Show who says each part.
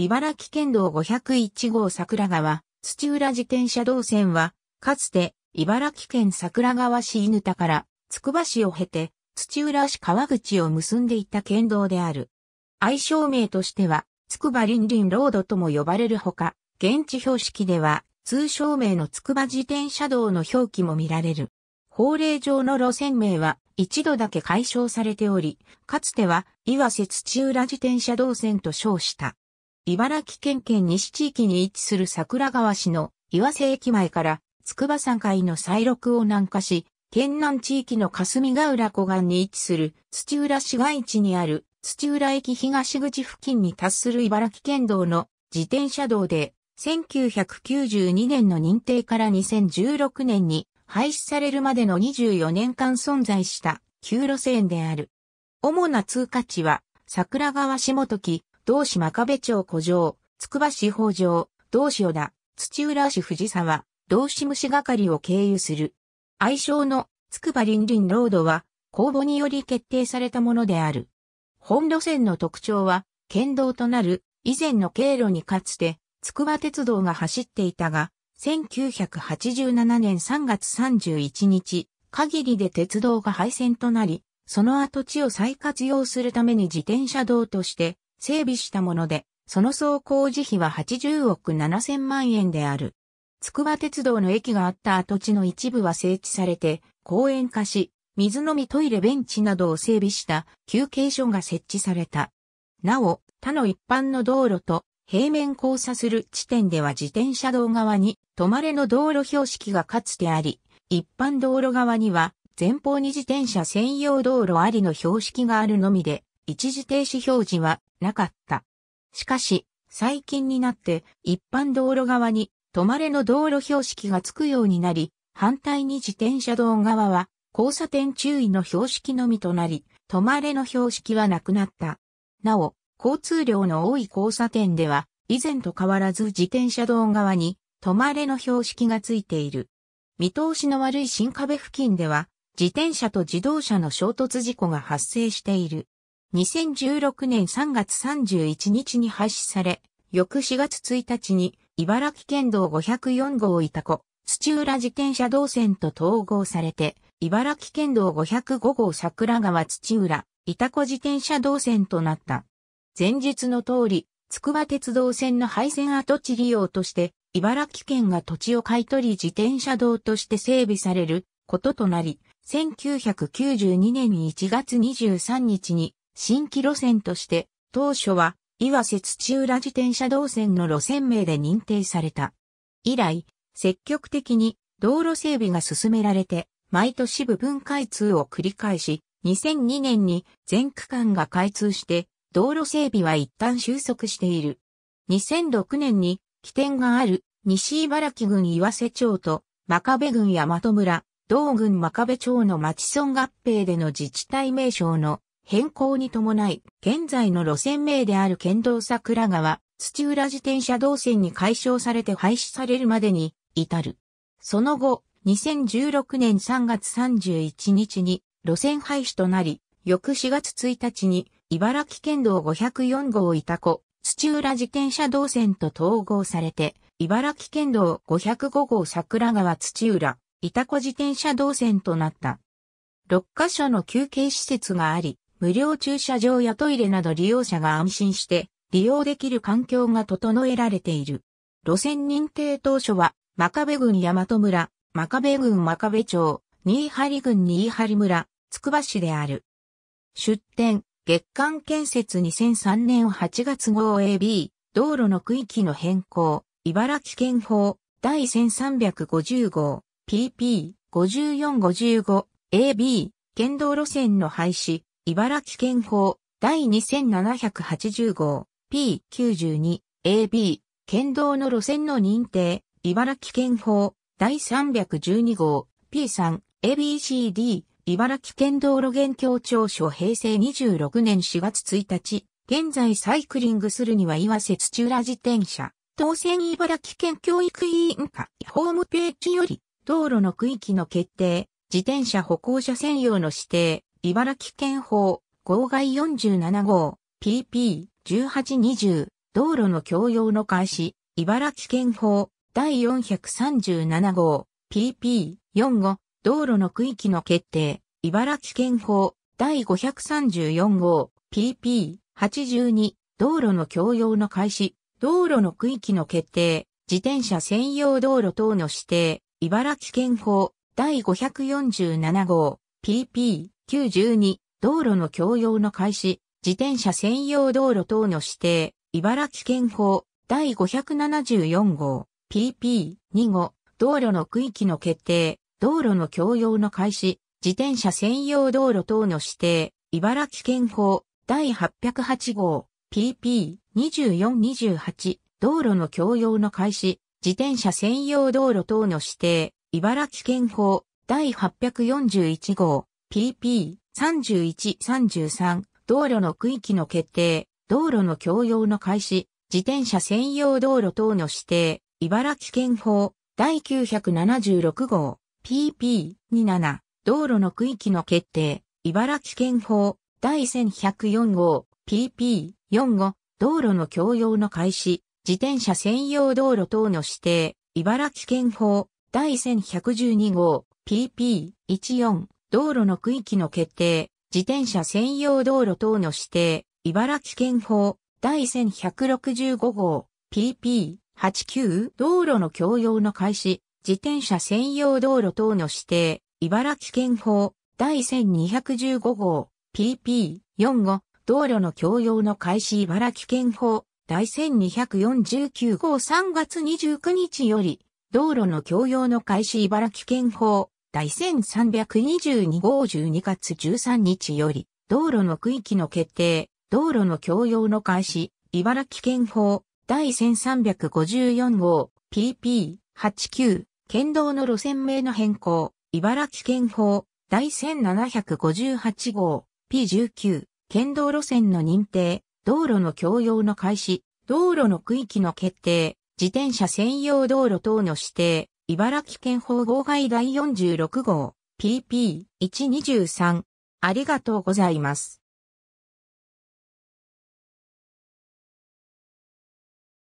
Speaker 1: 茨城県道501号桜川、土浦自転車道線は、かつて、茨城県桜川市犬田から、つくば市を経て、土浦市川口を結んでいた県道である。愛称名としては、つくばりんりんロードとも呼ばれるほか、現地標識では、通称名のつくば自転車道の表記も見られる。法令上の路線名は一度だけ解消されており、かつては岩瀬土浦自転車道線と称した。茨城県県西地域に位置する桜川市の岩瀬駅前から筑波山海の西麓を南下し、県南地域の霞ヶ浦湖岸に位置する土浦市街地にある土浦駅東口付近に達する茨城県道の自転車道で1992年の認定から2016年に廃止されるまでの24年間存在した旧路線である。主な通過地は桜川下時、同市真壁町古城、つくば市北条、同市小田、土浦市藤沢、同市虫係を経由する。愛称のつくば林林ロードは公募により決定されたものである。本路線の特徴は県道となる以前の経路にかつてつくば鉄道が走っていたが、1987年3月31日限りで鉄道が廃線となり、その後地を再活用するために自転車道として整備したもので、その総工事費は80億7000万円である。筑波鉄道の駅があった跡地の一部は整地されて、公園化し、水飲みトイレベンチなどを整備した休憩所が設置された。なお、他の一般の道路と平面交差する地点では自転車道側に止まれの道路標識がかつてあり、一般道路側には前方に自転車専用道路ありの標識があるのみで、一時停止表示はなかった。しかし、最近になって一般道路側に止まれの道路標識がつくようになり、反対に自転車道側は交差点注意の標識のみとなり、止まれの標識はなくなった。なお、交通量の多い交差点では、以前と変わらず自転車道側に止まれの標識がついている。見通しの悪い新壁付近では、自転車と自動車の衝突事故が発生している。2016年3月31日に廃止され、翌4月1日に茨城県道504号板子、土浦自転車道線と統合されて、茨城県道505号桜川土浦、板子自転車道線となった。前日の通り、筑波鉄道線の廃線跡地利用として、茨城県が土地を買い取り自転車道として整備されることとなり、1992年1月23日に新規路線として、当初は、岩瀬土浦自転車道線の路線名で認定された。以来、積極的に道路整備が進められて、毎年部分開通を繰り返し、2002年に全区間が開通して、道路整備は一旦収束している。2006年に起点がある西茨城郡岩瀬町と真壁郡山戸村、道郡真壁町の町村合併での自治体名称の変更に伴い、現在の路線名である県道桜川、土浦自転車道線に解消されて廃止されるまでに至る。その後、2016年3月31日に路線廃止となり、翌4月1日に茨城県道504号板子、土浦自転車道線と統合されて、茨城県道505号桜川土浦、板子自転車道線となった。6カ所の休憩施設があり、無料駐車場やトイレなど利用者が安心して利用できる環境が整えられている。路線認定当初は、真壁郡大和村、真壁郡真壁町、新張郡新張村、つくば市である。出展、月間建設2003年8月号 AB、道路の区域の変更、茨城県法、第1350号、PP、5455、AB、県道路線の廃止、茨城県法第2780号 P92AB 県道の路線の認定茨城県法第312号 P3ABCD 茨城県道路現況調所平成26年4月1日現在サイクリングするには岩瀬土浦自転車当選茨城県教育委員会ホームページより道路の区域の決定自転車歩行者専用の指定茨城県法、号外47号、PP1820、道路の共用の開始、茨城県法、第437号、PP45、道路の区域の決定、茨城県法、第534号、PP82、道路の共用の開始、道路の区域の決定、自転車専用道路等の指定、茨城県法、第547号、PP 92、道路の共用の開始、自転車専用道路等の指定、茨城県法、第574号、PP25、道路の区域の決定、道路の共用の開始、自転車専用道路等の指定、茨城県法、第808号、PP2428、道路の共用の開始、自転車専用道路等の指定、茨城県法、第841号、PP3133 道路の区域の決定、道路の共用の開始、自転車専用道路等の指定、茨城県法第976号 PP27 道路の区域の決定、茨城県法第1104号 PP45 道路の共用の開始、自転車専用道路等の指定、茨城県法第1112号 PP14 道路の区域の決定、自転車専用道路等の指定、茨城県法第1165号 PP89 道路の共用の開始、自転車専用道路等の指定、茨城県法第1215号 PP45 道路の共用の開始茨城県法第1249号3月29日より道路の共用の開始茨城県法第1322号12月13日より、道路の区域の決定、道路の共用の開始、茨城県法、第1354号、PP89、県道の路線名の変更、茨城県法、第1758号、P19、県道路線の認定、道路の共用の開始、道路の区域の決定、自転車専用道路等の指定、茨城県法号外第46号、PP123。ありがとうございます。